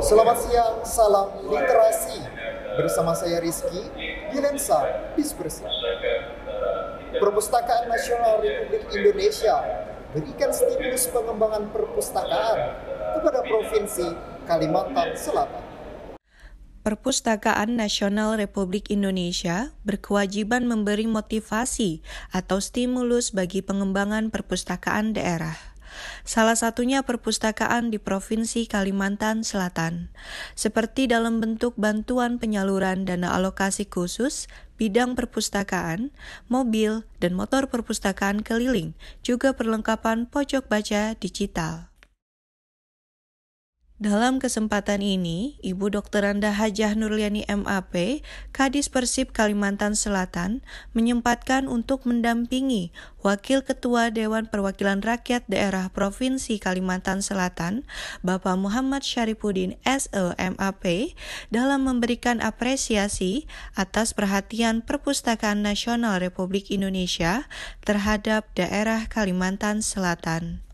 Selamat siang, salam literasi. Bersama saya Rizky di Lensa Dispersi. Perpustakaan Nasional Republik Indonesia berikan stimulus pengembangan perpustakaan kepada Provinsi Kalimantan Selatan. Perpustakaan Nasional Republik Indonesia berkewajiban memberi motivasi atau stimulus bagi pengembangan perpustakaan daerah salah satunya perpustakaan di Provinsi Kalimantan Selatan, seperti dalam bentuk bantuan penyaluran dana alokasi khusus bidang perpustakaan, mobil, dan motor perpustakaan keliling, juga perlengkapan pojok baca digital. Dalam kesempatan ini, Ibu Dr. Randa Hajah Nurliani MAP, Kadis Persib Kalimantan Selatan, menyempatkan untuk mendampingi Wakil Ketua Dewan Perwakilan Rakyat Daerah Provinsi Kalimantan Selatan, Bapak Muhammad Syaripudin SEMAP, dalam memberikan apresiasi atas perhatian Perpustakaan Nasional Republik Indonesia terhadap daerah Kalimantan Selatan.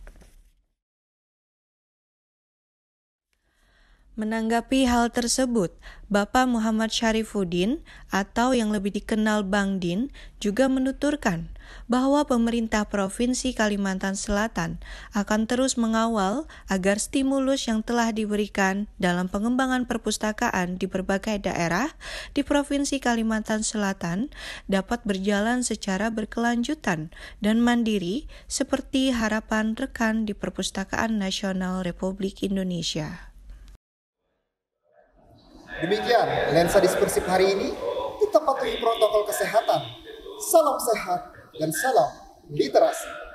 Menanggapi hal tersebut, Bapak Muhammad Syarifuddin atau yang lebih dikenal Bang Din juga menuturkan bahwa pemerintah Provinsi Kalimantan Selatan akan terus mengawal agar stimulus yang telah diberikan dalam pengembangan perpustakaan di berbagai daerah di Provinsi Kalimantan Selatan dapat berjalan secara berkelanjutan dan mandiri seperti harapan rekan di Perpustakaan Nasional Republik Indonesia. Demikian lensa dispersif hari ini, kita patuhi protokol kesehatan. Salam sehat dan salam literasi.